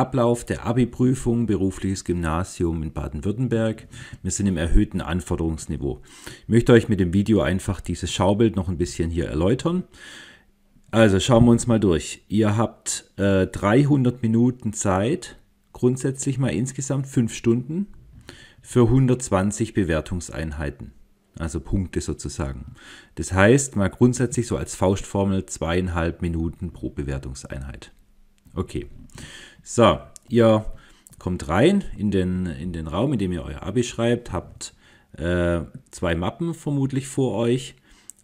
Ablauf der Abi-Prüfung, berufliches Gymnasium in Baden-Württemberg. Wir sind im erhöhten Anforderungsniveau. Ich möchte euch mit dem Video einfach dieses Schaubild noch ein bisschen hier erläutern. Also schauen wir uns mal durch. Ihr habt äh, 300 Minuten Zeit, grundsätzlich mal insgesamt 5 Stunden, für 120 Bewertungseinheiten. Also Punkte sozusagen. Das heißt, mal grundsätzlich so als Faustformel zweieinhalb Minuten pro Bewertungseinheit. Okay. So, ihr kommt rein in den, in den Raum, in dem ihr euer Abi schreibt, habt äh, zwei Mappen vermutlich vor euch.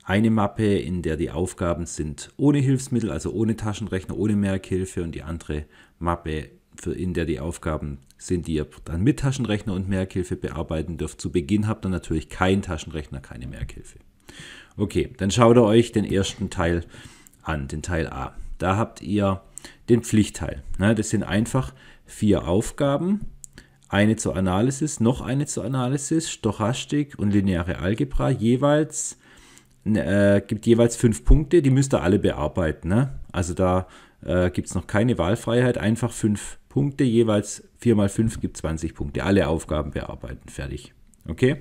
Eine Mappe, in der die Aufgaben sind ohne Hilfsmittel, also ohne Taschenrechner, ohne Merkhilfe und die andere Mappe, für, in der die Aufgaben sind, die ihr dann mit Taschenrechner und Merkhilfe bearbeiten dürft. Zu Beginn habt ihr natürlich keinen Taschenrechner, keine Merkhilfe. Okay, dann schaut ihr euch den ersten Teil an, den Teil A. Da habt ihr den Pflichtteil. Ne, das sind einfach vier Aufgaben. Eine zur Analysis, noch eine zur Analysis, Stochastik und lineare Algebra jeweils ne, äh, gibt jeweils fünf Punkte, die müsst ihr alle bearbeiten. Ne? Also da äh, gibt es noch keine Wahlfreiheit, einfach fünf Punkte, jeweils vier mal fünf gibt 20 Punkte. Alle Aufgaben bearbeiten, fertig. Okay?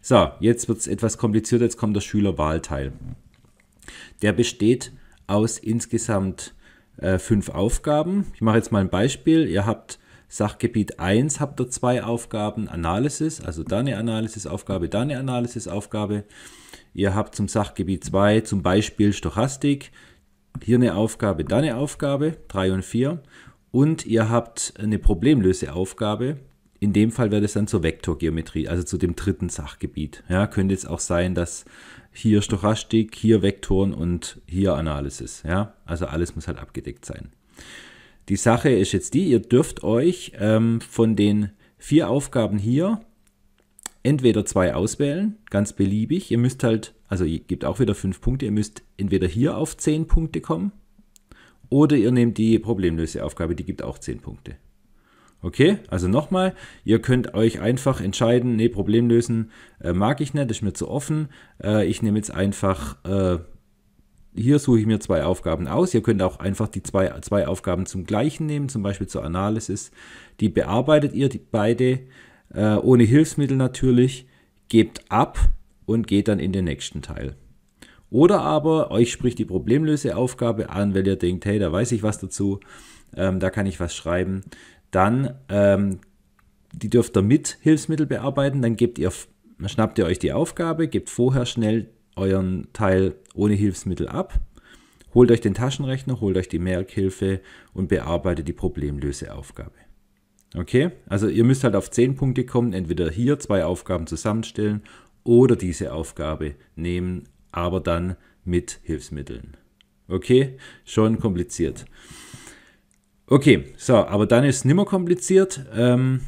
So, jetzt wird es etwas komplizierter, jetzt kommt der Schülerwahlteil. Der besteht aus insgesamt äh, fünf Aufgaben. Ich mache jetzt mal ein Beispiel. Ihr habt Sachgebiet 1, habt ihr zwei Aufgaben, Analysis, also da eine Analysis-Aufgabe, da eine Analysis-Aufgabe. Ihr habt zum Sachgebiet 2 zum Beispiel Stochastik, hier eine Aufgabe, da eine Aufgabe, 3 und 4. Und ihr habt eine Problemlöseaufgabe, in dem Fall wäre das dann zur Vektorgeometrie, also zu dem dritten Sachgebiet. Ja, könnte jetzt auch sein, dass hier Stochastik, hier Vektoren und hier Analysis. Ja, also alles muss halt abgedeckt sein. Die Sache ist jetzt die, ihr dürft euch ähm, von den vier Aufgaben hier entweder zwei auswählen, ganz beliebig. Ihr müsst halt, also ihr gebt auch wieder fünf Punkte, ihr müsst entweder hier auf zehn Punkte kommen oder ihr nehmt die Problemlöseaufgabe, die gibt auch zehn Punkte. Okay, also nochmal, ihr könnt euch einfach entscheiden, nee, Problem lösen äh, mag ich nicht, ist mir zu offen. Äh, ich nehme jetzt einfach, äh, hier suche ich mir zwei Aufgaben aus. Ihr könnt auch einfach die zwei, zwei Aufgaben zum gleichen nehmen, zum Beispiel zur Analysis. Die bearbeitet ihr die, beide, äh, ohne Hilfsmittel natürlich, gebt ab und geht dann in den nächsten Teil. Oder aber euch spricht die Problemlöseaufgabe an, weil ihr denkt, hey, da weiß ich was dazu, ähm, da kann ich was schreiben dann ähm, die dürft ihr mit Hilfsmittel bearbeiten, dann gebt ihr, schnappt ihr euch die Aufgabe, gebt vorher schnell euren Teil ohne Hilfsmittel ab, holt euch den Taschenrechner, holt euch die Merkhilfe und bearbeitet die Problemlöseaufgabe. Okay, also ihr müsst halt auf 10 Punkte kommen, entweder hier zwei Aufgaben zusammenstellen oder diese Aufgabe nehmen, aber dann mit Hilfsmitteln. Okay, schon kompliziert. Okay, so, aber dann ist es nicht mehr kompliziert. Ähm,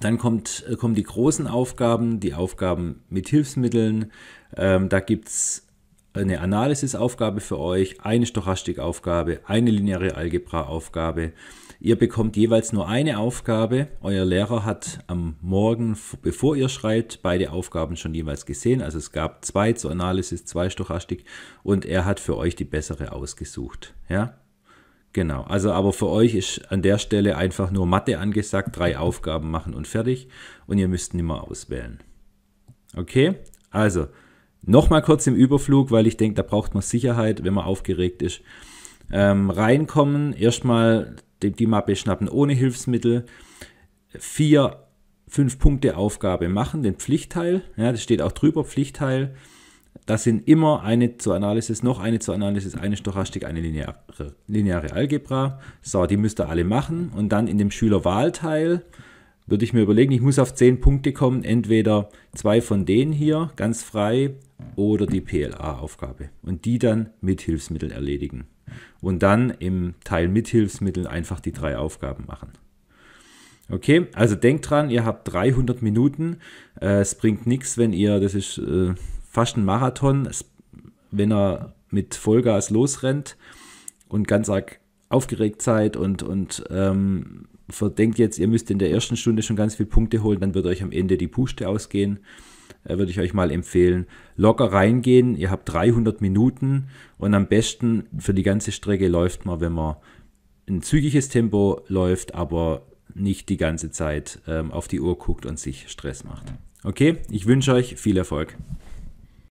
dann kommt, äh, kommen die großen Aufgaben, die Aufgaben mit Hilfsmitteln. Ähm, da gibt es eine Analysis-Aufgabe für euch, eine Stochastikaufgabe, eine lineare Algebra-Aufgabe. Ihr bekommt jeweils nur eine Aufgabe. Euer Lehrer hat am Morgen, bevor ihr schreibt, beide Aufgaben schon jeweils gesehen. Also es gab zwei zur Analysis, zwei Stochastik und er hat für euch die bessere ausgesucht. Ja? Genau, also aber für euch ist an der Stelle einfach nur Mathe angesagt, drei Aufgaben machen und fertig und ihr müsst nicht mehr auswählen. Okay, also nochmal kurz im Überflug, weil ich denke, da braucht man Sicherheit, wenn man aufgeregt ist. Ähm, reinkommen, erstmal die, die Mappe schnappen ohne Hilfsmittel, vier, fünf Punkte Aufgabe machen, den Pflichtteil, ja, das steht auch drüber, Pflichtteil das sind immer eine zur Analysis, noch eine zur Analysis, eine Stochastik, eine lineare, lineare Algebra. So, die müsst ihr alle machen. Und dann in dem Schülerwahlteil würde ich mir überlegen, ich muss auf 10 Punkte kommen, entweder zwei von denen hier ganz frei oder die PLA-Aufgabe und die dann mit Hilfsmitteln erledigen. Und dann im Teil mit Hilfsmitteln einfach die drei Aufgaben machen. Okay, also denkt dran, ihr habt 300 Minuten. Äh, es bringt nichts, wenn ihr, das ist äh, fast ein Marathon, wenn er mit Vollgas losrennt und ganz arg aufgeregt seid und, und ähm, verdenkt jetzt, ihr müsst in der ersten Stunde schon ganz viele Punkte holen, dann wird euch am Ende die Puste ausgehen. Äh, würde ich euch mal empfehlen. Locker reingehen, ihr habt 300 Minuten und am besten für die ganze Strecke läuft man, wenn man ein zügiges Tempo läuft, aber nicht die ganze Zeit ähm, auf die Uhr guckt und sich Stress macht. Okay, ich wünsche euch viel Erfolg.